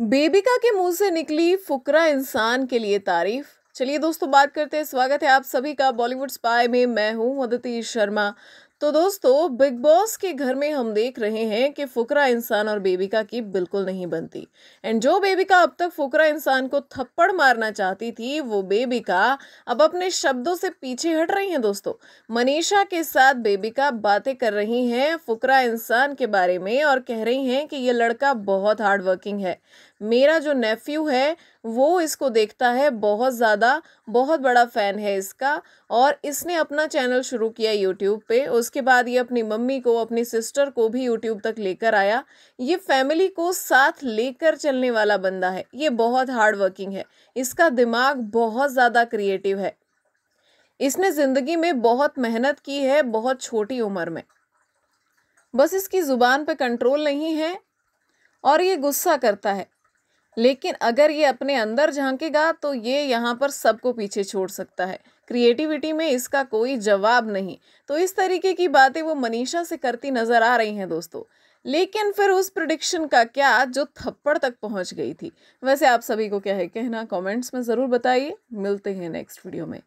बेबिका के मुंह से निकली फुकरा इंसान के लिए तारीफ चलिए दोस्तों बात करते हैं स्वागत है आप सभी का बॉलीवुड स्पाई में मैं हूं अदिति शर्मा तो दोस्तों बिग बॉस के घर में हम देख रहे हैं कि फुकरा इंसान और बेबिका की बिल्कुल नहीं बनती एंड जो बेबिका अब तक फुकरा इंसान को थप्पड़ मारना चाहती थी वो बेबिका अब अपने शब्दों से पीछे हट रही हैं दोस्तों मनीषा के साथ बेबिका बातें कर रही हैं फुकरा इंसान के बारे में और कह रही हैं कि ये लड़का बहुत हार्डवर्किंग है मेरा जो नेफ्यू है वो इसको देखता है बहुत ज़्यादा बहुत बड़ा फ़ैन है इसका और इसने अपना चैनल शुरू किया यूट्यूब पे उस उसके बाद ये अपनी मम्मी को अपनी सिस्टर को भी यूट्यूब तक लेकर आया ये फैमिली को साथ लेकर चलने वाला बंदा है ये बहुत हार्ड वर्किंग है इसका दिमाग बहुत ज़्यादा क्रिएटिव है इसने ज़िंदगी में बहुत मेहनत की है बहुत छोटी उम्र में बस इसकी ज़ुबान पर कंट्रोल नहीं है और ये गुस्सा करता है लेकिन अगर ये अपने अंदर झांकेगा तो ये यहाँ पर सबको पीछे छोड़ सकता है क्रिएटिविटी में इसका कोई जवाब नहीं तो इस तरीके की बातें वो मनीषा से करती नजर आ रही हैं दोस्तों लेकिन फिर उस प्रोडिक्शन का क्या जो थप्पड़ तक पहुंच गई थी वैसे आप सभी को क्या है कहना कमेंट्स में ज़रूर बताइए मिलते हैं नेक्स्ट वीडियो में